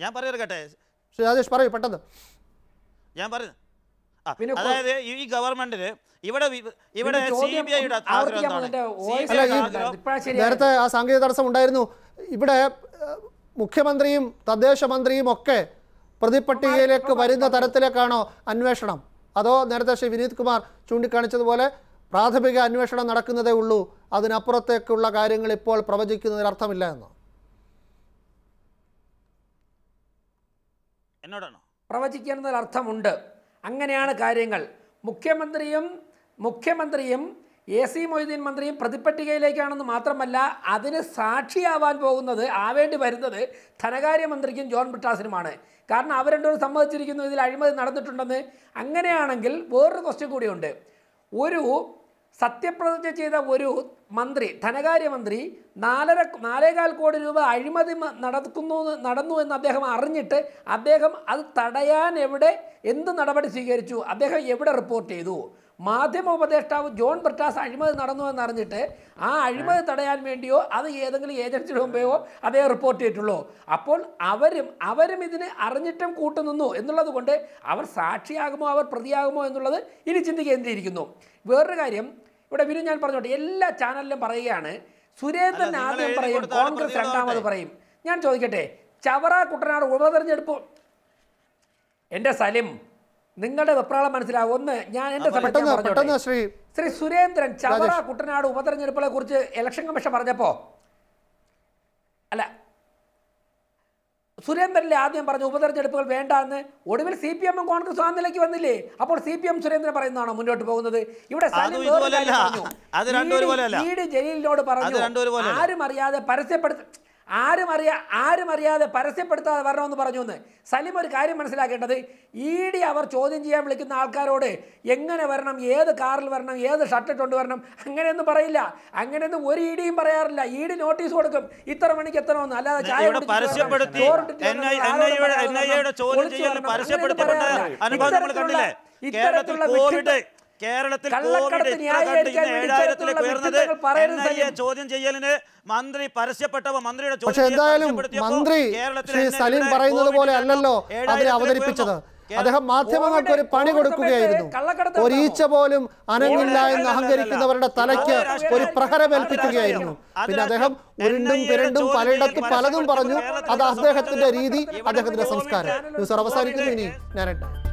ഞാൻ പറയുന്നത് കേട്ടെ രാജേഷ് പറയൂ പെട്ടെന്ന് ഞാൻ പറയുന്നത് അതായത് ഈ ഗവൺമെന്റിന് ഇവിടെ ഇവിടെ നേരത്തെ ആ സാങ്കേതിക തടസ്സം ഉണ്ടായിരുന്നു ഇവിടെ മുഖ്യമന്ത്രിയും തദ്ദേശ മന്ത്രിയും ഒക്കെ പ്രതിപട്ടികയിലേക്ക് വരുന്ന തരത്തിലേക്കാണോ അന്വേഷണം അതോ നേരത്തെ ശ്രീ വിനീത് കുമാർ ചൂണ്ടിക്കാണിച്ചതുപോലെ പ്രാഥമിക അന്വേഷണം നടക്കുന്നതേ ഉള്ളൂ അതിനപ്പുറത്തേക്കുള്ള കാര്യങ്ങൾ ഇപ്പോൾ പ്രവചിക്കുന്നതിന് അർത്ഥമില്ല എന്നോ എന്നോടാണോ പ്രവചിക്കാൻ അർത്ഥമുണ്ട് അങ്ങനെയാണ് കാര്യങ്ങൾ മുഖ്യമന്ത്രിയും മുഖ്യമന്ത്രിയും എ സി മൊയ്തീൻ മന്ത്രിയും പ്രതിപ്പട്ടികയിലേക്കാണെന്ന് മാത്രമല്ല അതിന് സാക്ഷിയാവാൻ പോകുന്നത് ആവേണ്ടി വരുന്നത് ധനകാര്യമന്ത്രിക്കും ജോൺ ബ്രിട്ടാസിനുമാണ് കാരണം അവർ രണ്ടുപേരും സമ്മതിച്ചിരിക്കുന്നു ഇതിൽ അഴിമതി നടന്നിട്ടുണ്ടെന്ന് അങ്ങനെയാണെങ്കിൽ വേറൊരു ക്വസ്റ്റ്യൻ കൂടിയുണ്ട് ഒരു സത്യപ്രതിജ്ഞ ചെയ്ത ഒരു മന്ത്രി ധനകാര്യമന്ത്രി നാലര നാലേകാൽ കോടി രൂപ അഴിമതി നടക്കുന്നു നടന്നു എന്ന് അദ്ദേഹം അറിഞ്ഞിട്ട് അദ്ദേഹം അത് തടയാൻ എവിടെ എന്ത് നടപടി സ്വീകരിച്ചു അദ്ദേഹം എവിടെ റിപ്പോർട്ട് ചെയ്തു മാധ്യമ ഉപദേഷ്ടാവ് ജോൺ ബ്രിട്ടാസ് അഴിമതി നടന്നു എന്നറിഞ്ഞിട്ട് ആ അഴിമതി തടയാൻ വേണ്ടിയോ അത് ഏതെങ്കിലും ഏജൻസിയുടെ മുമ്പെയോ അദ്ദേഹം റിപ്പോർട്ട് ചെയ്തിട്ടുള്ളൂ അപ്പോൾ അവരും അവരും ഇതിന് അറിഞ്ഞിട്ടും കൂട്ടുനിന്നു എന്നുള്ളത് കൊണ്ട് അവർ സാക്ഷിയാകുമോ അവർ പ്രതിയാകുമോ എന്നുള്ളത് ഇനി ചിന്തിക്കേണ്ടിയിരിക്കുന്നു വേറൊരു കാര്യം ഇവിടെ വിനു ഞാൻ പറഞ്ഞോട്ടെ എല്ലാ ചാനലിലും പറയുകയാണ് സുരേന്ദ്രൻ ആദ്യം പറയും കോൺഗ്രസ് രണ്ടാമത് പറയും ഞാൻ ചോദിക്കട്ടെ ചവറ കുട്ടനാട് ഉപതെരഞ്ഞെടുപ്പ് എൻ്റെ സലിം നിങ്ങളുടെ വെപ്രാളം മനസ്സിലാവും ഒന്ന് ഞാൻ എൻ്റെ ശ്രീ ശ്രീ സുരേന്ദ്രൻ ചവറ കുട്ടനാട് ഉപതെരഞ്ഞെടുപ്പുകളെ കുറിച്ച് ഇലക്ഷൻ കമ്മീഷൻ പറഞ്ഞപ്പോൾ അല്ല സുരേന്ദ്രനെ ആദ്യം പറഞ്ഞ ഉപതെരഞ്ഞെടുപ്പുകൾ വേണ്ട എന്ന് ഒടുവിൽ സി പി എമ്മും കോൺഗ്രസും ആ നിലയ്ക്ക് വന്നില്ലേ അപ്പോൾ സി പി എം സുരേന്ദ്രൻ പറയുന്നതാണോ മുന്നോട്ട് പോകുന്നത് ഇവിടെ ജലീലിനോട് പറഞ്ഞു ആരും അറിയാതെ പരസ്യപ്പെടുത്തി ആരും അറിയാ ആരും അറിയാതെ പരസ്യപ്പെടുത്താതെ വരണമെന്ന് പറഞ്ഞു എന്ന് സലിം ഒരു കാര്യം മനസ്സിലാക്കേണ്ടത് ഇ ഡി അവർ ചോദ്യം ചെയ്യാൻ വിളിക്കുന്ന ആൾക്കാരോട് എങ്ങനെ വരണം ഏത് കാറിൽ വരണം ഏത് ഷർട്ടിട്ടുണ്ട് വരണം അങ്ങനെയൊന്നും പറയില്ല അങ്ങനെയൊന്നും ഒരു ഇ ഡിയും പറയാറില്ല ഇ ഡി നോട്ടീസ് കൊടുക്കും ഇത്ര മണിക്ക് എത്തണമെന്ന് അല്ലാതെ ചായ പരസ്യപ്പെടുത്തി ഇത്തരത്തിലുള്ള കേരളത്തിൽ ചോദ്യം ചെയ്യലിന് മന്ത്രി പരസ്യപ്പെട്ടവ മന്ത്രിയുടെ പക്ഷെ എന്തായാലും മന്ത്രി ശ്രീ സലീം പറയുന്നത് പോലെ അല്ലല്ലോ അതിനെ അവതരിപ്പിച്ചത് അദ്ദേഹം മാധ്യമങ്ങൾക്ക് ഒരു പണി കൊടുക്കുകയായിരുന്നു ഒരീച്ച പോലും അനങ്ങില്ല എന്ന് അഹങ്കരിക്കുന്നവരുടെ തലയ്ക്ക് ഒരു പ്രഹരമേൽപ്പിക്കുകയായിരുന്നു പിന്നെ അദ്ദേഹം ഉരുണ്ടും പിരണ്ടും പലയിടത്ത് പലതും പറഞ്ഞു അത് അദ്ദേഹത്തിന്റെ രീതി അദ്ദേഹത്തിന്റെ സംസ്കാരം ന്യൂസ് അവസാനിക്കുന്നു ഇനി ഞാനുണ്ട്